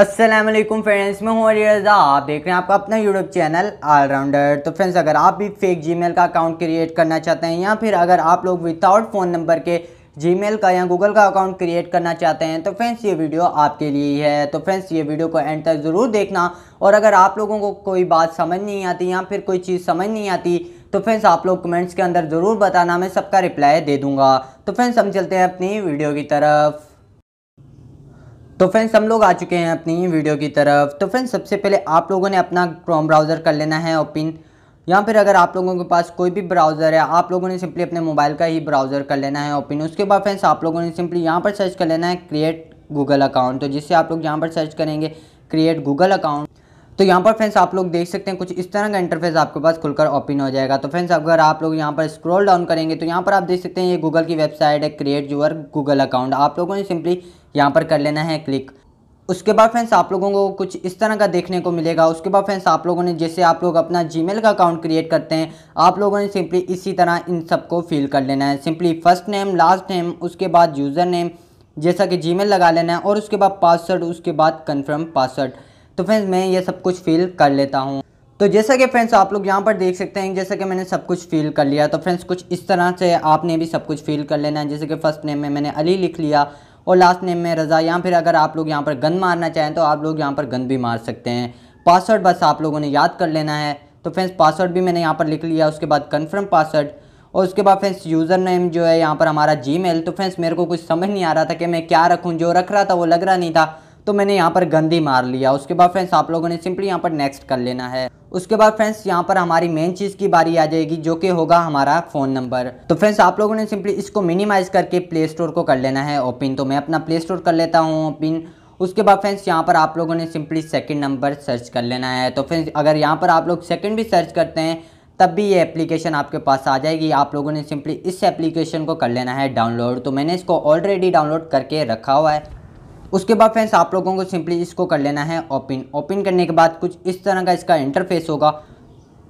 Aslam friends मैं हूँ अली रज़ा आप देख रहे हैं आपका अपना यूट्यूब चैनल ऑलराउंडर तो फ्रेंड्स अगर आप भी फेक जीमेल का अकाउंट क्रिएट करना चाहते हैं या फिर अगर आप लोग विदाउट फ़ोन नंबर के जीमेल का या गूगल का अकाउंट क्रिएट करना चाहते हैं तो फ्रेंड्स ये वीडियो आपके लिए ही है तो फ्रेंड्स ये वीडियो को एंड तक ज़रूर देखना और अगर आप लोगों को कोई बात समझ नहीं आती या फिर कोई चीज़ समझ नहीं आती तो फ्रेंड्स आप लोग कमेंट्स के अंदर ज़रूर बताना मैं सबका रिप्लाई दे दूँगा तो फ्रेंड्स हम चलते हैं अपनी वीडियो की तरफ तो फ्रेंड्स हम लोग आ चुके हैं अपनी वीडियो की तरफ तो फ्रेंड्स सबसे पहले आप लोगों ने अपना क्रोम ब्राउज़र कर लेना है ओपन या फिर अगर आप लोगों के पास कोई भी ब्राउज़र है आप लोगों ने सिंपली अपने मोबाइल का ही ब्राउज़र कर लेना है ओपन उसके बाद फ्रेंड्स आप लोगों ने सिंपली यहाँ पर सर्च कर लेना है क्रिएट गूगल अकाउंट तो जिससे आप लोग यहाँ पर सर्च करेंगे क्रिएट गूगल अकाउंट तो यहाँ पर फ्रेंड्स आप लोग देख सकते हैं कुछ इस तरह का इंटरफेस आपके पास खुलकर ओपन हो जाएगा तो फ्रेंड्स अगर आप लोग यहाँ पर स्क्रॉल डाउन करेंगे तो यहाँ पर आप देख सकते हैं ये गूगल की वेबसाइट है क्रिएट यूअर गूगल अकाउंट आप लोगों ने सिंपली यहाँ पर कर लेना है क्लिक उसके बाद फ्रेंड्स आप लोगों को कुछ इस तरह का देखने को मिलेगा उसके बाद फ्रेंड्स आप लोगों ने जैसे आप लोग अपना जीमेल का अकाउंट क्रिएट करते हैं आप लोगों ने सिंपली इसी तरह इन सब को फिल कर लेना है simply first name last name उसके बाद यूज़र नेम जैसा कि जीमेल लगा लेना है और उसके बाद पासवर्ड उसके बाद कन्फर्म पासवर्ड तो फ्रेंड्स मैं ये सब कुछ फील कर लेता हूँ तो जैसा कि फ्रेंड्स आप लोग यहाँ पर देख सकते हैं जैसा कि मैंने सब कुछ फील कर लिया तो फ्रेंड्स कुछ इस तरह से आपने भी सब कुछ फील कर लेना है जैसे कि फ़र्स्ट नेम में मैंने अली लिख लिया और लास्ट नेम में रज़ा या फिर अगर आप लोग यहाँ पर गन मारना चाहें तो आप लोग यहाँ पर गन भी मार सकते हैं पासवर्ड बस आप लोगों ने याद कर लेना है तो फ्रेंड्स पासवर्ड भी मैंने यहाँ पर लिख लिया उसके बाद कन्फर्म पासवर्ड और उसके बाद फ्रेंड्स यूज़र नेम जो है यहाँ पर हमारा जी तो फ्रेंड्स मेरे को कुछ समझ नहीं आ रहा था कि मैं क्या रखूँ जो रख रहा था वो लग रहा नहीं था तो मैंने यहाँ पर गंदी मार लिया उसके बाद फ्रेंड्स आप लोगों ने सिंपली यहाँ पर नेक्स्ट कर लेना है उसके बाद फ्रेंड्स यहाँ पर हमारी मेन चीज़ की बारी आ जाएगी जो कि होगा हमारा फ़ोन नंबर तो फ्रेंड्स आप लोगों ने सिंपली इसको मिनिमाइज करके प्ले स्टोर को कर लेना है ओपिन तो मैं अपना प्ले स्टोर कर लेता हूँ ओपिन उसके बाद फ्रेंड्स यहाँ पर आप लोगों ने सिंपली सेकंड नंबर सर्च कर लेना है तो फ्रेंड्स अगर यहाँ पर आप लोग सेकंड भी सर्च करते हैं तब भी ये एप्लीकेशन आपके पास आ जाएगी आप लोगों ने सिंपली इस एप्लीकेशन को कर लेना है डाउनलोड तो मैंने इसको ऑलरेडी डाउनलोड करके रखा हुआ है उसके बाद फ्रेंड्स आप लोगों को सिंपली इसको कर लेना है ओपन ओपन करने के बाद कुछ इस तरह का इसका इंटरफेस होगा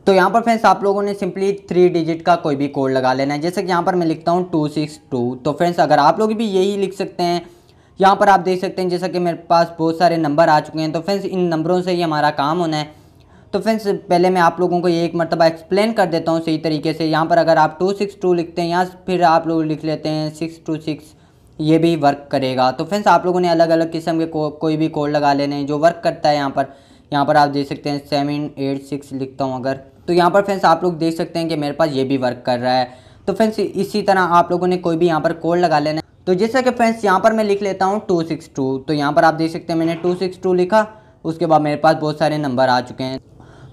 तो यहाँ पर फ्रेंड्स आप लोगों ने सिंपली थ्री डिजिट का कोई भी कोड लगा लेना है जैसे कि यहाँ पर मैं लिखता हूँ टू सिक्स टू तो फ्रेंड्स अगर आप लोग भी यही लिख सकते हैं यहाँ पर आप देख सकते हैं जैसा कि मेरे पास बहुत सारे नंबर आ चुके हैं तो फ्रेंड्स इन नंबरों से ही हमारा काम होना है तो फ्रेंड्स पहले मैं आप लोगों को ये एक मरतबा एक्सप्लेन कर देता हूँ सही तरीके से यहाँ पर अगर आप टू सिक्स टू लिखते हैं या फिर आप लोग लिख लेते हैं सिक्स टू सिक्स ये भी वर्क करेगा तो फ्रेंड्स आप लोगों ने अलग अलग किस्म के को, कोई भी कोड लगा लेने जो वर्क करता है यहाँ पर यहाँ पर आप देख सकते हैं सेवन एट सिक्स लिखता हूँ अगर तो यहाँ पर फ्रेंड्स आप लोग देख सकते हैं कि मेरे पास ये भी वर्क कर रहा है तो फ्रेंड्स इसी तरह आप लोगों ने कोई भी यहाँ पर कोड लगा लेना तो जैसा कि फ्रेंड्स यहाँ पर मैं लिख लेता हूँ टू सिक्स टू तो यहाँ पर आप देख सकते हैं मैंने टू सिक्स टू लिखा उसके बाद मेरे पास बहुत सारे नंबर आ चुके हैं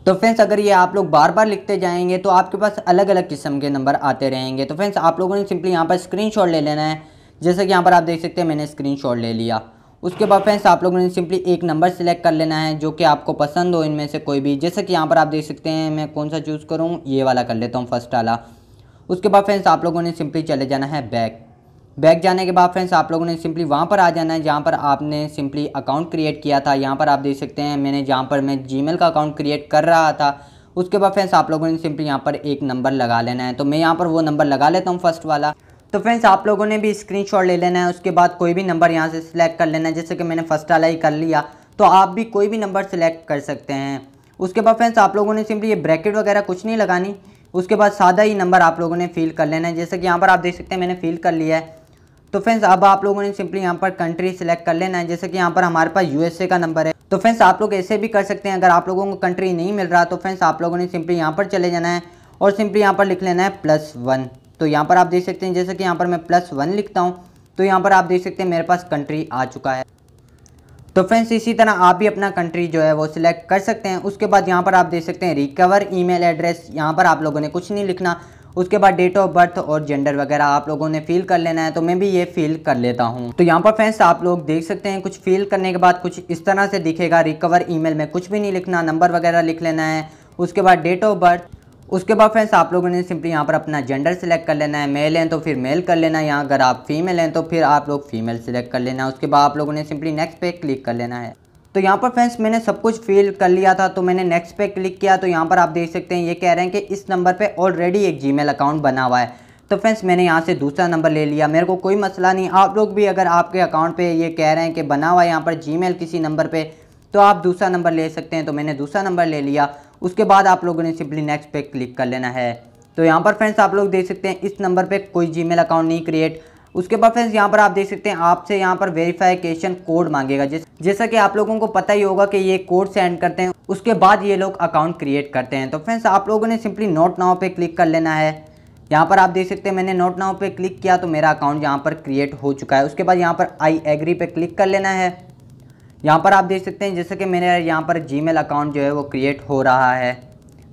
तो फ्रेंड्स अगर ये आप लोग बार बार लिखते जाएंगे तो आपके पास अलग अलग किस्म के नंबर आते रहेंगे तो फ्रेंड्स आप लोगों ने सिंपली यहाँ पर शॉट ले लेना है जैसे कि यहाँ पर आप देख सकते हैं मैंने स्क्रीन ले लिया उसके बाद फ्रेंड्स आप लोगों ने सिंपली एक नंबर सेलेक्ट कर लेना है जो कि आपको पसंद हो इनमें से कोई भी जैसे कि यहाँ पर आप देख सकते हैं मैं कौन सा चूज़ करूँ ये वाला कर लेता हूँ फर्स्ट वाला उसके बाद फ्रेंड्स आप लोगों ने सिंपली चले जाना है बैक बैक जाने के बाद फ्रेंड्स आप लोगों ने सिंपली वहाँ पर आ जाना है जहाँ पर आपने सिंपली अकाउंट क्रिएट किया था यहाँ पर आप देख सकते हैं मैंने जहाँ पर मैं जी का अकाउंट क्रिएट कर रहा था उसके बाद फ्रेंड्स आप लोगों ने सिंपली यहाँ पर एक नंबर लगा लेना है तो मैं यहाँ पर वो नंबर लगा लेता हूँ फर्स्ट वाला तो फ्रेंड्स आप लोगों ने भी स्क्रीनशॉट ले लेना है उसके बाद कोई भी नंबर यहाँ से सिलेक्ट कर लेना है जैसे कि मैंने फर्स्ट वाला ही कर लिया तो आप भी कोई भी नंबर सिलेक्ट कर सकते हैं उसके बाद फ्रेंड्स आप लोगों ने सिंपली ये ब्रैकेट वगैरह कुछ नहीं लगानी उसके बाद सादा ही नंबर आप लोगों ने फिल कर लेना है जैसे कि यहाँ पर आप देख सकते हैं मैंने फिल कर लिया है तो फ्रेंड्स अब आप लोगों ने सिंपली यहाँ पर कंट्री सिलेक्ट कर लेना है जैसे कि यहाँ पर हमारे पास यूएसए का नंबर है तो फ्रेंड्स आप लोग ऐसे भी कर सकते हैं अगर आप लोगों को कंट्री नहीं मिल रहा तो फ्रेंड्स आप लोगों ने सिंपली यहाँ पर चले जाना है और सिंपली यहाँ पर लिख लेना है प्लस वन तो यहाँ पर आप देख सकते हैं जैसे कि यहाँ पर मैं प्लस वन लिखता हूँ तो यहाँ पर आप देख सकते हैं मेरे पास कंट्री आ चुका है तो फ्रेंड्स इसी तरह आप भी अपना कंट्री जो है वो सिलेक्ट कर सकते हैं उसके बाद यहाँ पर आप देख सकते हैं रिकवर ईमेल एड्रेस यहाँ पर आप लोगों ने कुछ नहीं लिखना उसके बाद डेट ऑफ बर्थ और जेंडर वगैरह आप लोगों ने फिल कर लेना है तो मैं भी ये फिल कर लेता हूँ तो यहाँ पर फ्रेंड्स आप लोग देख सकते हैं कुछ फिल करने के बाद कुछ इस तरह से दिखेगा रिकवर ईमेल में कुछ भी नहीं लिखना नंबर वगैरह लिख लेना है उसके बाद डेट ऑफ बर्थ उसके बाद फ्रेंड्स आप लोगों ने सिंपली यहाँ पर अपना जेंडर सेलेक्ट कर लेना है मेल हैं तो फिर मेल कर लेना है यहाँ अगर आप फीमेल हैं तो फिर आप लोग फीमेल सेलेक्ट कर लेना है उसके बाद आप लोगों ने सिंपली नेक्स्ट पे क्लिक कर लेना है तो यहाँ पर फ्रेंड्स मैंने सब कुछ फिल कर लिया था तो मैंने नेक्स्ट पे क्लिक किया तो यहाँ पर आप देख सकते हैं ये कह रहे हैं कि इस नंबर पर ऑलरेडी एक जी अकाउंट बना हुआ है तो फ्रेंड्स मैंने यहाँ से दूसरा नंबर ले लिया मेरे को कोई मसला नहीं आप लोग भी अगर आपके अकाउंट पर ये कह रहे हैं कि बना हुआ है यहाँ पर जी किसी नंबर पर तो आप दूसरा नंबर ले सकते हैं तो मैंने दूसरा नंबर ले लिया उसके बाद आप लोगों ने सिंपली नेक्स्ट पे क्लिक कर लेना है तो यहाँ पर फ्रेंड्स आप लोग देख सकते हैं इस नंबर पे कोई जीमेल अकाउंट नहीं क्रिएट उसके बाद फ्रेंड्स यहाँ पर आप देख सकते हैं आपसे यहाँ पर वेरीफाइकेशन कोड मांगेगा जैसा कि आप लोगों को पता ही होगा कि ये कोड सेंड करते हैं उसके बाद ये लोग अकाउंट क्रिएट करते हैं तो फ्रेंड्स आप लोगों ने सिंपली नोट नाव पे क्लिक कर लेना है यहाँ पर आप देख सकते हैं मैंने नोट नाव पे क्लिक किया तो मेरा अकाउंट यहाँ पर क्रिएट हो चुका है उसके बाद यहाँ पर आई एग्री पे क्लिक कर लेना है यहाँ पर आप देख सकते हैं जैसे कि मेरे यहाँ पर जी अकाउंट जो है वो क्रिएट हो रहा है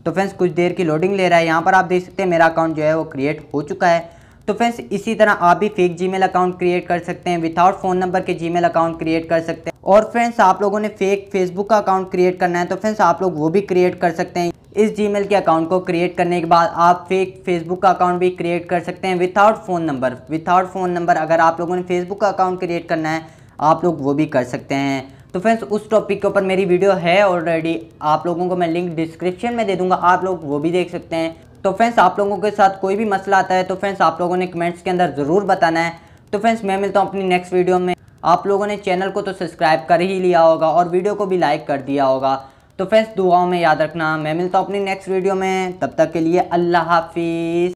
तो फ्रेंड्स कुछ देर की लोडिंग ले रहा है यहाँ पर आप देख सकते हैं मेरा अकाउंट जो है वो क्रिएट हो चुका है तो फ्रेंड्स इसी तरह आप भी फेक जी अकाउंट क्रिएट कर सकते हैं विदाउट फ़ोन नंबर के जी अकाउंट क्रिएट कर सकते हैं और फ्रेंड्स आप लोगों ने फेक फेसबुक का अकाउंट क्रिएट करना है तो फ्रेंड्स आप लोग वो भी क्रिएट कर सकते हैं इस जी के अकाउंट को क्रिएट करने के बाद आप फेक फेसबुक का अकाउंट भी क्रिएट कर सकते हैं without phone number without phone number अगर आप लोगों ने फेसबुक का अकाउंट क्रिएट करना है आप लोग वो भी कर सकते हैं तो फ्रेंड्स उस टॉपिक के ऊपर मेरी वीडियो है ऑलरेडी आप लोगों को मैं लिंक डिस्क्रिप्शन में दे दूंगा आप लोग वो भी देख सकते हैं तो फ्रेंड्स आप लोगों के साथ कोई भी मसला आता है तो फ्रेंड्स आप लोगों ने कमेंट्स के अंदर ज़रूर बताना है तो फ्रेंड्स मैं मिलता हूँ अपनी नेक्स्ट वीडियो में आप लोगों ने चैनल को तो सब्सक्राइब कर ही लिया होगा और वीडियो को भी लाइक कर दिया होगा तो फ्रेंड्स दुआओं में याद रखना मैं मिलता हूँ अपनी नेक्स्ट वीडियो में तब तक के लिए अल्लाह हाफिज़